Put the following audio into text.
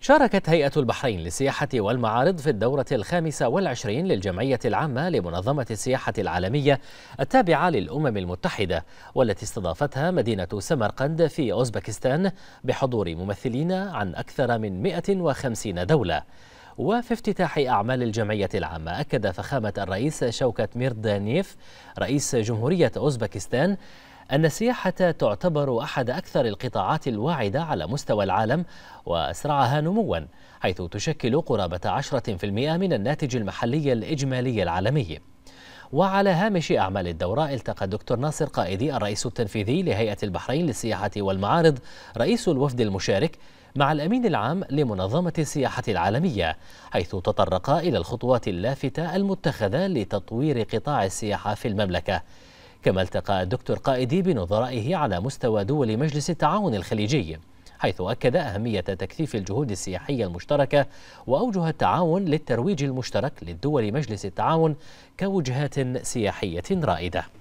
شاركت هيئة البحرين للسياحة والمعارض في الدورة الخامسة والعشرين للجمعية العامة لمنظمة السياحة العالمية التابعة للأمم المتحدة والتي استضافتها مدينة سمرقند في أوزبكستان بحضور ممثلين عن أكثر من 150 دولة وفي افتتاح أعمال الجمعية العامة أكد فخامة الرئيس شوكت ميردانيف رئيس جمهورية أوزبكستان أن السياحة تعتبر أحد أكثر القطاعات الواعدة على مستوى العالم وأسرعها نموا حيث تشكل قرابة 10% من الناتج المحلي الإجمالي العالمي وعلى هامش أعمال الدورة التقى الدكتور ناصر قائدي الرئيس التنفيذي لهيئة البحرين للسياحة والمعارض رئيس الوفد المشارك مع الأمين العام لمنظمة السياحة العالمية حيث تطرقا إلى الخطوات اللافتة المتخذة لتطوير قطاع السياحة في المملكة كما التقى الدكتور قائدي بنظرائه على مستوى دول مجلس التعاون الخليجي حيث أكد أهمية تكثيف الجهود السياحية المشتركة وأوجه التعاون للترويج المشترك للدول مجلس التعاون كوجهات سياحية رائدة